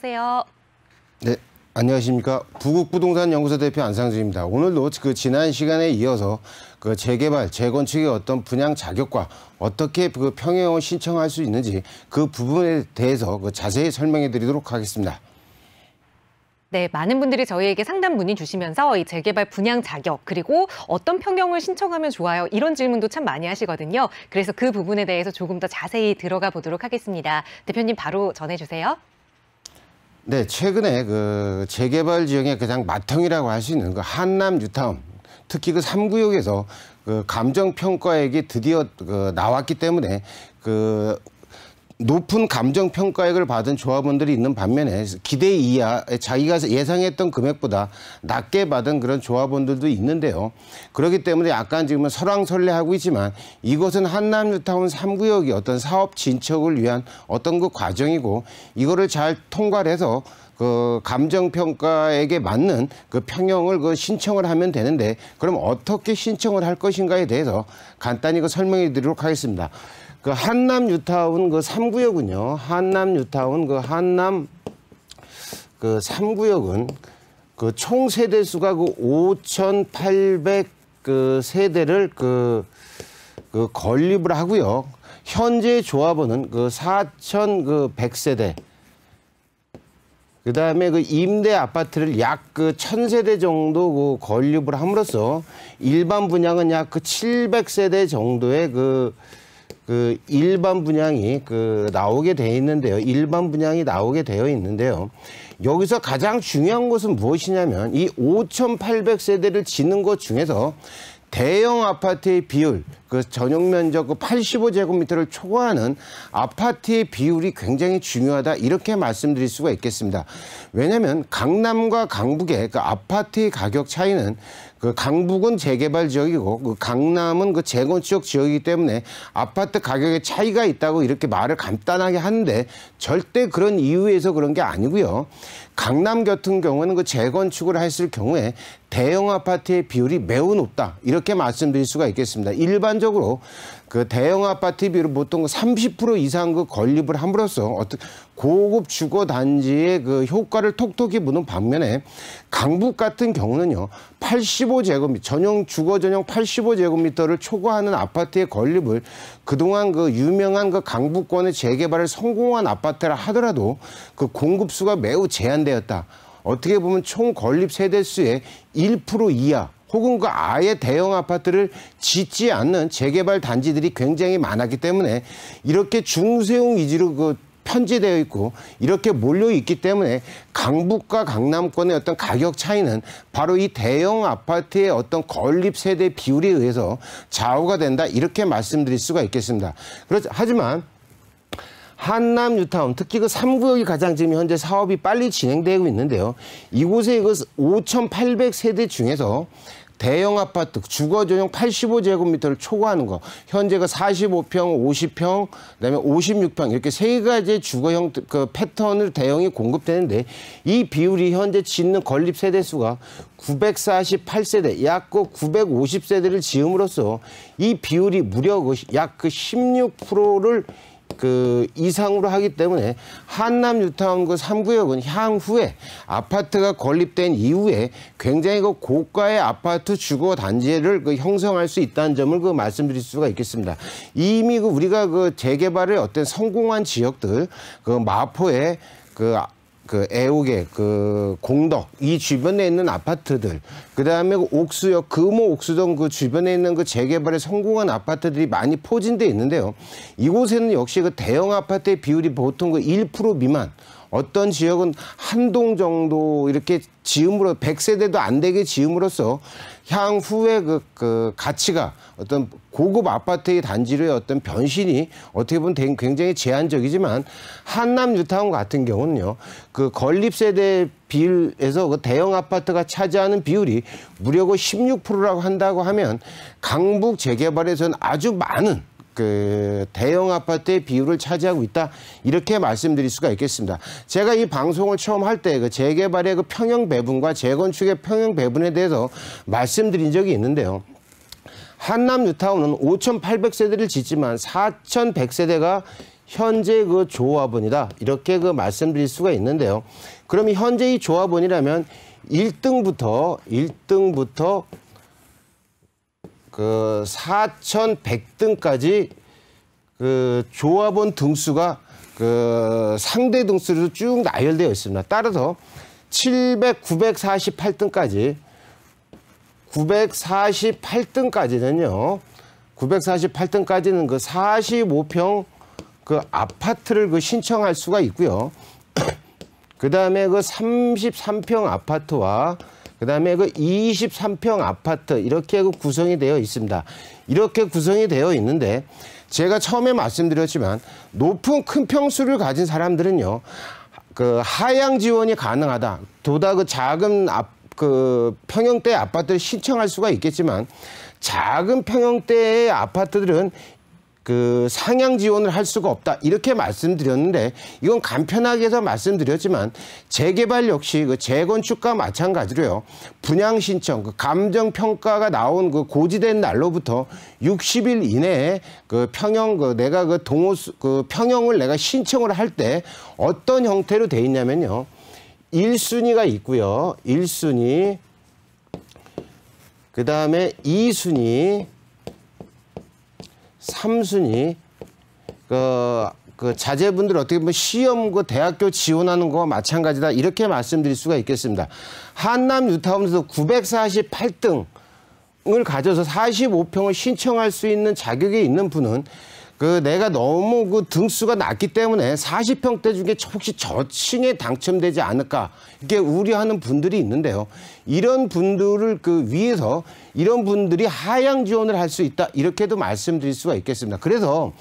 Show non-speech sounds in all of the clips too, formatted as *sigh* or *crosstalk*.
오세요. 네, 안녕하십니까. 부국부동산연구소 대표 안상준입니다. 오늘도 그 지난 시간에 이어서 그 재개발, 재건축의 어떤 분양 자격과 어떻게 그 평형을 신청할 수 있는지 그 부분에 대해서 그 자세히 설명해 드리도록 하겠습니다. 네, 많은 분들이 저희에게 상담 문의 주시면서 이 재개발 분양 자격 그리고 어떤 평형을 신청하면 좋아요 이런 질문도 참 많이 하시거든요. 그래서 그 부분에 대해서 조금 더 자세히 들어가 보도록 하겠습니다. 대표님 바로 전해주세요. 네, 최근에 그 재개발 지역의 가장 마통이라고 할 수 있는 그 한남 유타운 특히 그 3구역에서 그 감정 평가액이 드디어 그 나왔기 때문에 그 높은 감정 평가액을 받은 조합원들이 있는 반면에 기대 이하 자기가 예상했던 금액보다 낮게 받은 그런 조합원들도 있는데요. 그렇기 때문에 약간 지금은 설왕설래하고 있지만 이것은 한남뉴타운 3구역이 어떤 사업 진척을 위한 어떤 그 과정이고 이거를 잘 통과해서 그 감정평가액에 맞는 그 평형을 그 신청을 하면 되는데 그럼 어떻게 신청을 할 것인가에 대해서 간단히 그 설명해 드리도록 하겠습니다. 그 한남 유타운 그 3구역은요. 한남 유타운 그 한남 그 3구역은 그 총 세대 수가 그5,800그 그 세대를 그, 그 건립을 하고요. 현재 조합원은 그 4,100세대. 그 그다음에 그 임대 아파트를 약그 1,000세대 정도 그 건립을 함으로써 일반 분양은 약그 700세대 정도의 그그 일반 분양이 그 나오게 돼 있는데요. 일반 분양이 나오게 되어 있는데요. 여기서 가장 중요한 것은 무엇이냐면 이 5,800세대를 지는 것 중에서 대형 아파트의 비율, 그 전용 면적 85제곱미터를 그 초과하는 아파트의 비율이 굉장히 중요하다 이렇게 말씀드릴 수가 있겠습니다. 왜냐하면 강남과 강북의 그 아파트의 가격 차이는 그 강북은 재개발 지역이고 그 강남은 그 재건축 지역이기 때문에 아파트 가격에 차이가 있다고 이렇게 말을 간단하게 하는데 절대 그런 이유에서 그런 게 아니고요. 강남 같은 경우는 그 재건축을 했을 경우에 대형 아파트의 비율이 매우 높다 이렇게 말씀드릴 수가 있겠습니다. 일반적으로 그 대형 아파트비로 보통 30% 이상 그 건립을 함으로써 어떤 고급 주거 단지의 그 효과를 톡톡히 보는 반면에 강북 같은 경우는요 85제곱미터 전용 주거 전용 85제곱미터를 초과하는 아파트의 건립을 그동안 그 유명한 그 강북권의 재개발을 성공한 아파트라 하더라도 그 공급수가 매우 제한되었다 어떻게 보면 총 건립 세대 수의 1% 이하 혹은 그 아예 대형 아파트를 짓지 않는 재개발 단지들이 굉장히 많았기 때문에 이렇게 중세용 위주로 그 편지되어 있고 이렇게 몰려 있기 때문에 강북과 강남권의 어떤 가격 차이는 바로 이 대형 아파트의 어떤 건립 세대 비율에 의해서 좌우가 된다 이렇게 말씀드릴 수가 있겠습니다. 그렇죠. 하지만 한남 뉴타운 특히 그 3구역이 가장 지금 현재 사업이 빨리 진행되고 있는데요. 이곳에 이그 5,800세대 중에서 대형 아파트 주거 전용 85제곱미터를 초과하는 거. 현재가 45평, 50평, 그다음에 56평 이렇게 세 가지의 주거형 그 패턴을 대형이 공급되는데 이 비율이 현재 짓는 건립 세대 수가 948세대, 약 950세대를 그 지음으로써 이 비율이 무려 약그 16%를 그 이상으로 하기 때문에 한남 유타운구 3구역은 향후에 아파트가 건립된 이후에 굉장히 그 고가의 아파트 주거 단지를 그 형성할 수 있다는 점을 그 말씀드릴 수가 있겠습니다. 이미 그 우리가 그 재개발의 어떤 성공한 지역들 그 마포에 그 그애옥의그 그 공덕 이 주변에 있는 아파트들 그다음에 그 옥수역 금호 옥수동 그 주변에 있는 그 재개발에 성공한 아파트들이 많이 포진돼 있는데요. 이곳에는 역시 그 대형 아파트의 비율이 보통 그 1% 미만 어떤 지역은 한동 정도 이렇게 지음으로 백세대도안 되게 지음으로써 향후에 그, 그 가치가 어떤 고급 아파트의 단지로의 어떤 변신이 어떻게 보면 굉장히 제한적이지만 한남 뉴타운 같은 경우는요. 그 건립 세대 비율에서 그 대형 아파트가 차지하는 비율이 무려 그 16%라고 한다고 하면 강북 재개발에서는 아주 많은 그 대형 아파트의 비율을 차지하고 있다 이렇게 말씀드릴 수가 있겠습니다. 제가 이 방송을 처음 할 때 그 재개발의 그 평형 배분과 재건축의 평형 배분에 대해서 말씀드린 적이 있는데요. 한남 뉴타운은 5,800세대를 짓지만 4,100세대가 현재 그 조합원이다 이렇게 그 말씀드릴 수가 있는데요. 그럼 현재 이 조합원이라면 1등부터 1등부터 그 4,100등까지 그 조합원 등수가 그 상대 등수로 쭉 나열되어 있습니다. 따라서 700, 948등까지 948등까지는요. 948등까지는 그 45평 그 아파트를 그 신청할 수가 있고요. 그다음에 *clears throat* 그 33평 그 아파트와 그다음에 그 23평 아파트 이렇게 그 구성이 되어 있습니다. 이렇게 구성이 되어 있는데 제가 처음에 말씀드렸지만 높은 큰 평수를 가진 사람들은요. 그 하향 지원이 가능하다. 도다 그 작은 앞, 그 평형대 아파트를 신청할 수가 있겠지만 작은 평형대의 아파트들은 그 상향 지원을 할 수가 없다 이렇게 말씀드렸는데 이건 간편하게 해서 말씀드렸지만 재개발 역시 그 재건축과 마찬가지로요 분양 신청 그 감정 평가가 나온 그 고지된 날로부터 60일 이내에 그 평형 그 내가 그 동호수 그 평형을 내가 신청을 할 때 어떤 형태로 돼 있냐면요 1순위가 있고요 1순위 그 다음에 2순위 삼순위 그, 그 자제분들 어떻게 보면 시험 그 대학교 지원하는 거와 마찬가지다 이렇게 말씀드릴 수가 있겠습니다. 한남 유타운에서 948등을 가져서 45평을 신청할 수 있는 자격이 있는 분은 그 내가 너무 그 등수가 낮기 때문에 40평대 중에 혹시 저층에 당첨되지 않을까 이게 렇 우려하는 분들이 있는데요. 이런 분들을 그 위해서 이런 분들이 하향 지원을 할 수 있다 이렇게도 말씀드릴 수가 있겠습니다. 그래서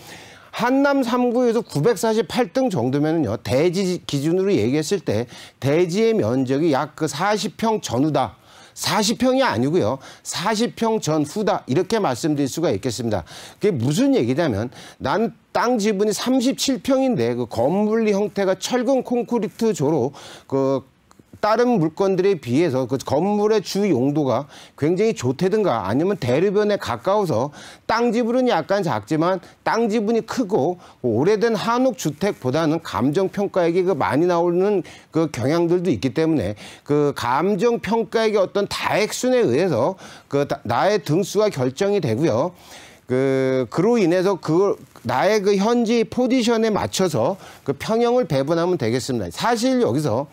한남 3구에서 948등 정도면은요 대지 기준으로 얘기했을 때 대지의 면적이 약 그 40평 전후다. 40평이 아니고요. 40평 전후다 이렇게 말씀드릴 수가 있겠습니다. 그게 무슨 얘기냐면 난 땅 지분이 37평인데 그 건물리 형태가 철근 콘크리트 조로 그 다른 물건들에 비해서 그 건물의 주 용도가 굉장히 좋다든가 아니면 대류변에 가까워서 땅 지분은 약간 작지만 땅 지분이 크고 오래된 한옥 주택보다는 감정 평가액이 그 많이 나오는 그 경향들도 있기 때문에 그 감정 평가액의 어떤 다액순에 의해서 그 나의 등수가 결정이 되고요. 그 그로 인해서 그 나의 그 현지 포지션에 맞춰서 그 평형을 배분하면 되겠습니다. 사실 여기서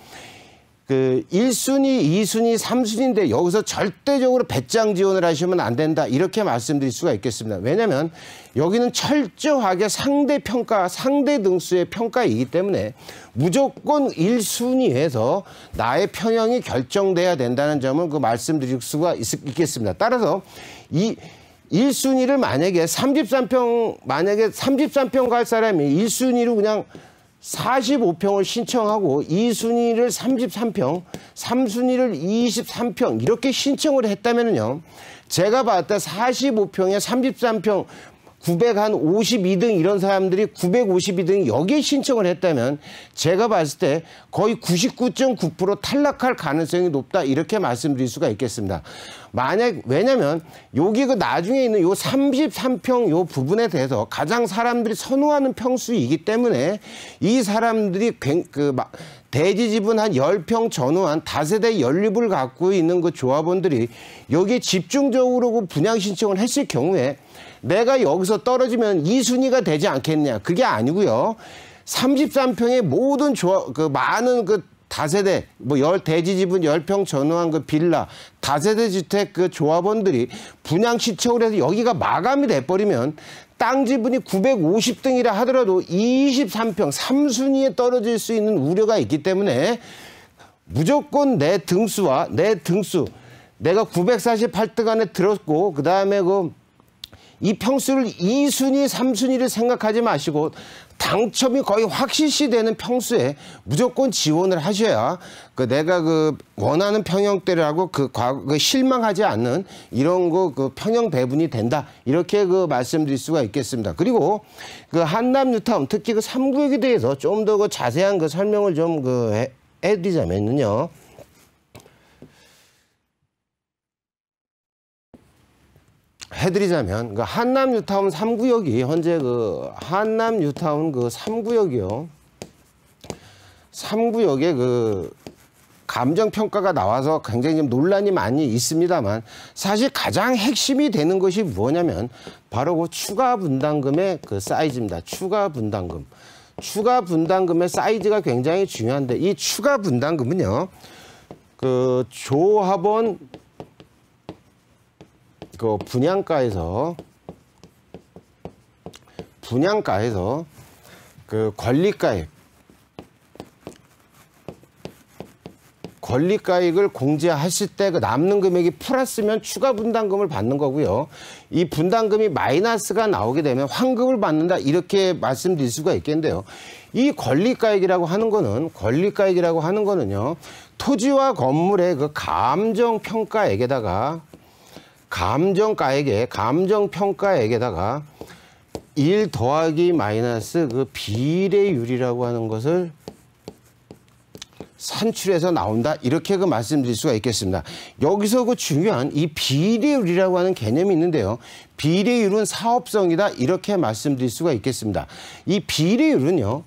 그 1순위, 2순위, 3순위인데 여기서 절대적으로 배짱 지원을 하시면 안 된다. 이렇게 말씀드릴 수가 있겠습니다. 왜냐하면 여기는 철저하게 상대 평가, 상대 등수의 평가이기 때문에 무조건 1순위에서 나의 평형이 결정돼야 된다는 점을 그 말씀드릴 수가 있겠습니다. 따라서 이 1순위를 만약에 33평, 만약에 33평 갈 사람이 1순위로 그냥 45평을 신청하고 2순위를 33평, 3순위를 23평 이렇게 신청을 했다면요. 제가 봤을때 45평에 33평 900한 52등 이런 사람들이 952등 여기에 신청을 했다면 제가 봤을 때 거의 99.9% 탈락할 가능성이 높다 이렇게 말씀드릴 수가 있겠습니다. 만약 왜냐면 여기 그 나중에 있는 요 33평 요 부분에 대해서 가장 사람들이 선호하는 평수이기 때문에 이 사람들이 그막 대지 지분 한 10평 전후한 다세대 연립을 갖고 있는 그 조합원들이 여기에 집중적으로 그 분양 신청을 했을 경우에 내가 여기서 떨어지면 이 순위가 되지 않겠냐. 그게 아니고요. 33평의 모든 조합, 그 많은 그 다세대 뭐 열 대지 지분 1 0평 전후한 그 빌라 다세대 주택 그 조합원들이 분양 시청을 해서 여기가 마감이 돼 버리면 땅 지분이 950등이라 하더라도 23평 3순위에 떨어질 수 있는 우려가 있기 때문에 무조건 내 등수와 내 등수 내가 948등 안에 들었고 그다음에 그, 그이 평수를 2순위, 3순위를 생각하지 마시고 당첨이 거의 확실시 되는 평수에 무조건 지원을 하셔야 그 내가 그 원하는 평형대라고 그, 과, 그 실망하지 않는 이런 거 그 평형 배분이 된다 이렇게 그 말씀드릴 수가 있겠습니다. 그리고 그 한남 뉴타운 특히 그 3구역에 대해서 좀 더 그 자세한 그 설명을 좀 그 해드리자면요. 해드리자면 그 한남 뉴타운 3구역이 현재 그 한남 뉴타운 그 3구역이요. 3구역에 그 감정 평가가 나와서 굉장히 논란이 많이 있습니다만 사실 가장 핵심이 되는 것이 뭐냐면 바로 그 추가 분담금의 그 사이즈입니다. 추가 분담금. 추가 분담금의 사이즈가 굉장히 중요한데 이 추가 분담금은요. 그 조합원 그 분양가에서 분양가에서 그 권리가액 권리가액을 공제하실 때 그 남는 금액이 플러스면 추가 분담금을 받는 거고요. 이 분담금이 마이너스가 나오게 되면 환급을 받는다 이렇게 말씀드릴 수가 있겠는데요. 이 권리가액이라고 하는 거는 권리가액이라고 하는 거는요. 토지와 건물의 그 감정 평가액에다가 감정가액에 감정평가액에다가 일 더하기 마이너스 그 비례율이라고 하는 것을 산출해서 나온다 이렇게 그 말씀드릴 수가 있겠습니다. 여기서 그 중요한 이 비례율이라고 하는 개념이 있는데요. 비례율은 사업성이다 이렇게 말씀드릴 수가 있겠습니다. 이 비례율은요.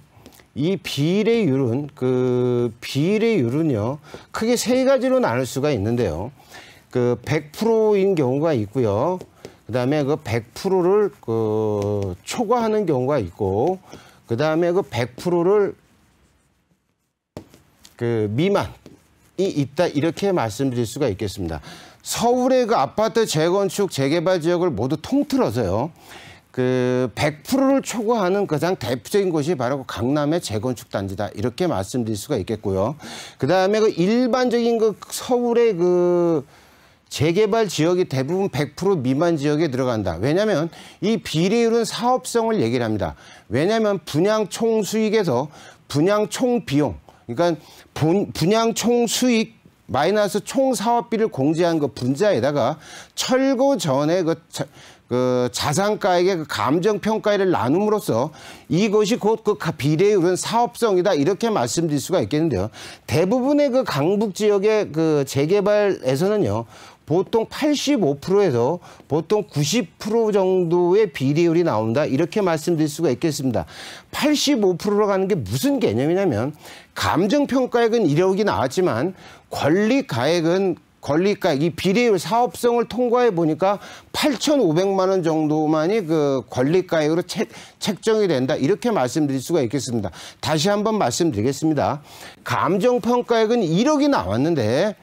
이 비례율은 그 비례율은요. 크게 세 가지로 나눌 수가 있는데요. 그 100%인 경우가 있고요. 그다음에 그 100%를 그 초과하는 경우가 있고 그다음에 그 100%를 그 미만이 있다 이렇게 말씀드릴 수가 있겠습니다. 서울의 그 아파트 재건축 재개발 지역을 모두 통틀어서요. 그 100%를 초과하는 가장 대표적인 곳이 바로 그 강남의 재건축 단지다 이렇게 말씀드릴 수가 있겠고요. 그다음에 그 일반적인 그 서울의 그 재개발 지역이 대부분 100% 미만 지역에 들어간다. 왜냐하면 이 비례율은 사업성을 얘기를 합니다. 왜냐하면 분양 총 수익에서 분양 총 비용, 그러니까 분, 분양 총 수익 마이너스 총 사업비를 공제한 그 분자에다가 철거 전에 그, 자, 그자산가에게그 감정평가를 나눔으로써 이것이 곧 그 비례율은 사업성이다 이렇게 말씀드릴 수가 있겠는데요. 대부분의 그 강북 지역의 그 재개발에서는요. 보통 85%에서 보통 90% 정도의 비리율이 나온다 이렇게 말씀드릴 수가 있겠습니다. 85%로 가는 게 무슨 개념이냐면 감정평가액은 1억이 나왔지만 권리가액은 권리가액, 이 비례율 사업성을 통과해 보니까 8,500만 원 정도만이 그 권리가액으로 책, 책정이 된다. 이렇게 말씀드릴 수가 있겠습니다. 다시 한번 말씀드리겠습니다. 감정평가액은 1억이 나왔는데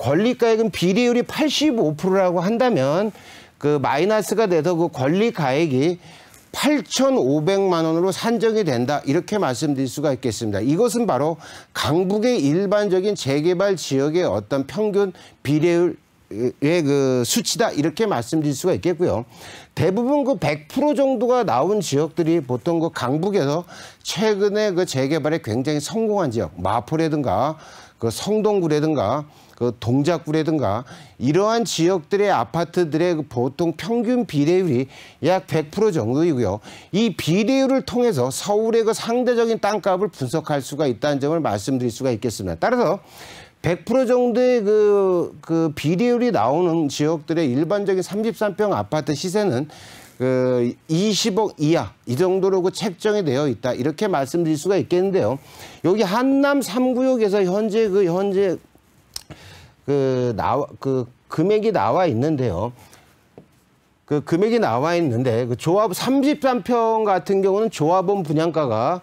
권리가액은 비리율이 85%라고 한다면 그 마이너스가 돼서 그 권리가액이 8,500만 원으로 산정이 된다 이렇게 말씀드릴 수가 있겠습니다. 이것은 바로 강북의 일반적인 재개발 지역의 어떤 평균 비례율 의그 수치다 이렇게 말씀드릴 수가 있겠고요. 대부분 그 100% 정도가 나온 지역들이 보통 그 강북에서 최근에 그 재개발에 굉장히 성공한 지역 마포라든가 그 성동구라든가 그 동작구라든가 이러한 지역들의 아파트들의 그 보통 평균 비례율이 약 100% 정도이고요. 이 비례율을 통해서 서울의 그 상대적인 땅값을 분석할 수가 있다는 점을 말씀드릴 수가 있겠습니다. 따라서 100% 정도의 그, 그 비례율이 나오는 지역들의 일반적인 33평 아파트 시세는 그 20억 이하 이 정도로 그 책정이 되어 있다 이렇게 말씀드릴 수가 있겠는데요. 여기 한남 3구역에서 현재 그 현재 그 나와 그 금액이 나와 있는데요. 그 금액이 나와 있는데 그 조합 33평 같은 경우는 조합원 분양가가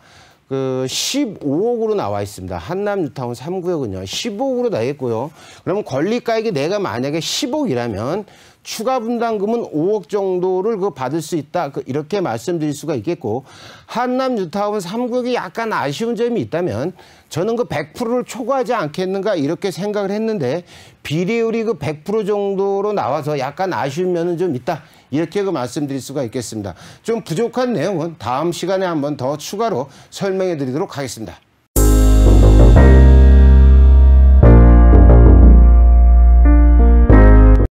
그 15억으로 나와 있습니다. 한남 뉴타운 3구역은요. 15억으로 나겠고요. 그러면 권리가액이 내가 만약에 10억이라면 추가 분담금은 5억 정도를 그 받을 수 있다. 그 이렇게 말씀드릴 수가 있겠고 한남 유타운 3국이 약간 아쉬운 점이 있다면 저는 그 100%를 초과하지 않겠는가 이렇게 생각을 했는데 비례율이 그 100% 정도로 나와서 약간 아쉬운 면은 좀 있다. 이렇게 그 말씀드릴 수가 있겠습니다. 좀 부족한 내용은 다음 시간에 한번 더 추가로 설명해 드리도록 하겠습니다.